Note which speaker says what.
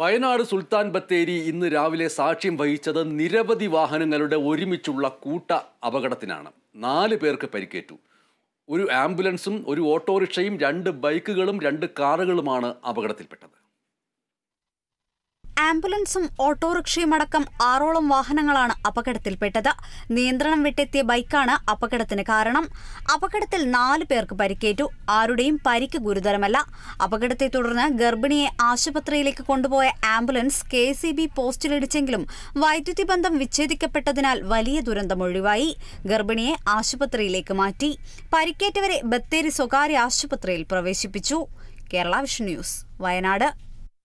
Speaker 1: വയനാട് സുൽത്താൻ ബത്തേരി ഇന്ന് രാവിലെ സാക്ഷ്യം വഹിച്ചത് നിരവധി വാഹനങ്ങളുടെ ഒരുമിച്ചുള്ള കൂട്ട അപകടത്തിനാണ് നാല് പേർക്ക് പരിക്കേറ്റു ഒരു ആംബുലൻസും ഒരു ഓട്ടോറിക്ഷയും രണ്ട് ബൈക്കുകളും രണ്ട് കാറുകളുമാണ് അപകടത്തിൽപ്പെട്ടത്
Speaker 2: ആംബുലൻസും ഓട്ടോറിക്ഷയും അടക്കം ആറോളം വാഹനങ്ങളാണ് അപകടത്തിൽപ്പെട്ടത് നിയന്ത്രണം വിട്ടെത്തിയ ബൈക്കാണ് അപകടത്തിന് കാരണം അപകടത്തിൽ നാല് പേർക്ക് പരിക്കേറ്റു ആരുടെയും പരിക്ക് ഗുരുതരമല്ല അപകടത്തെ തുടർന്ന് ഗർഭിണിയെ ആശുപത്രിയിലേക്ക് കൊണ്ടുപോയ ആംബുലൻസ് കെ സി ബി പോസ്റ്റിലിടിച്ചെങ്കിലും വൈദ്യുതി ബന്ധം വിച്ഛേദിക്കപ്പെട്ടതിനാൽ വലിയ ദുരന്തം ഒഴിവായി ഗർഭിണിയെ ആശുപത്രിയിലേക്ക് മാറ്റി പരിക്കേറ്റവരെ ബത്തേരി സ്വകാര്യ ആശുപത്രിയിൽ പ്രവേശിപ്പിച്ചു കേരള വിഷൻ ന്യൂസ് വയനാട്